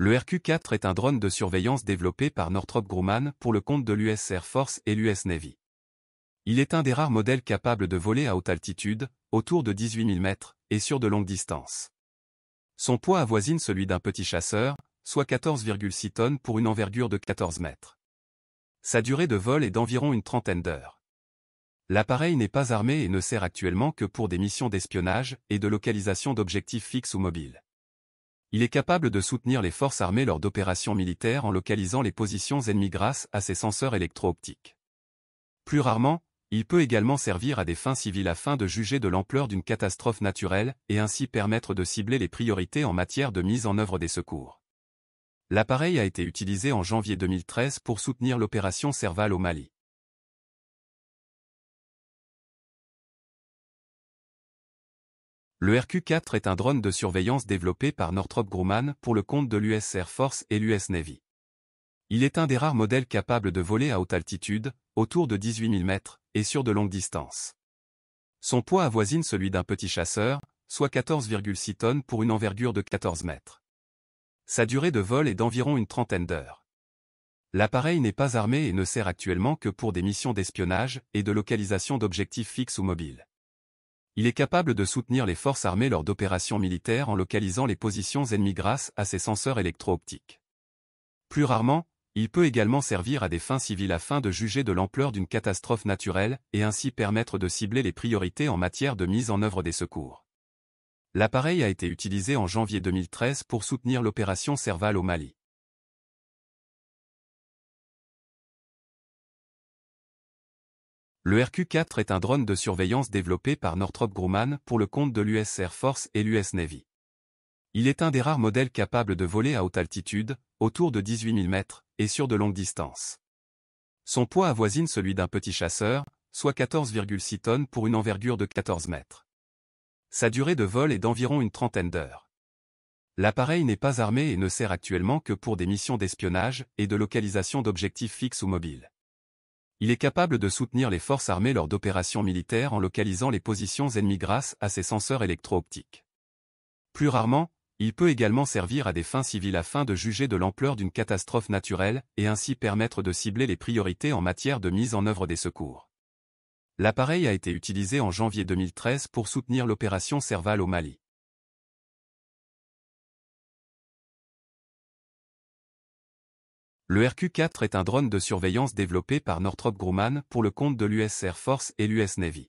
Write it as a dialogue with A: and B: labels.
A: Le RQ-4 est un drone de surveillance développé par Northrop Grumman pour le compte de l'US Air Force et l'US Navy. Il est un des rares modèles capables de voler à haute altitude, autour de 18 000 mètres, et sur de longues distances. Son poids avoisine celui d'un petit chasseur, soit 14,6 tonnes pour une envergure de 14 mètres. Sa durée de vol est d'environ une trentaine d'heures. L'appareil n'est pas armé et ne sert actuellement que pour des missions d'espionnage et de localisation d'objectifs fixes ou mobiles. Il est capable de soutenir les forces armées lors d'opérations militaires en localisant les positions ennemies grâce à ses senseurs électro-optiques. Plus rarement, il peut également servir à des fins civiles afin de juger de l'ampleur d'une catastrophe naturelle et ainsi permettre de cibler les priorités en matière de mise en œuvre des secours. L'appareil a été utilisé en janvier 2013 pour soutenir
B: l'opération Serval au Mali. Le RQ-4 est un drone de surveillance développé par
A: Northrop Grumman pour le compte de l'US Air Force et l'US Navy. Il est un des rares modèles capables de voler à haute altitude, autour de 18 000 mètres, et sur de longues distances. Son poids avoisine celui d'un petit chasseur, soit 14,6 tonnes pour une envergure de 14 mètres. Sa durée de vol est d'environ une trentaine d'heures. L'appareil n'est pas armé et ne sert actuellement que pour des missions d'espionnage et de localisation d'objectifs fixes ou mobiles. Il est capable de soutenir les forces armées lors d'opérations militaires en localisant les positions ennemies grâce à ses senseurs électro-optiques. Plus rarement, il peut également servir à des fins civiles afin de juger de l'ampleur d'une catastrophe naturelle et ainsi permettre de cibler les priorités en matière de mise en œuvre des secours. L'appareil a été utilisé en janvier 2013
B: pour soutenir l'opération Serval au Mali. Le RQ-4 est un drone de surveillance
A: développé par Northrop Grumman pour le compte de l'US Air Force et l'US Navy. Il est un des rares modèles capables de voler à haute altitude, autour de 18 000 mètres, et sur de longues distances. Son poids avoisine celui d'un petit chasseur, soit 14,6 tonnes pour une envergure de 14 mètres. Sa durée de vol est d'environ une trentaine d'heures. L'appareil n'est pas armé et ne sert actuellement que pour des missions d'espionnage et de localisation d'objectifs fixes ou mobiles. Il est capable de soutenir les forces armées lors d'opérations militaires en localisant les positions ennemies grâce à ses senseurs électro-optiques. Plus rarement, il peut également servir à des fins civiles afin de juger de l'ampleur d'une catastrophe naturelle et ainsi permettre de cibler les priorités en matière de mise en œuvre des secours. L'appareil a été utilisé en janvier
B: 2013 pour soutenir l'opération Serval au Mali. Le RQ-4 est un drone de surveillance développé par Northrop Grumman pour le compte de l'US Air Force et l'US Navy.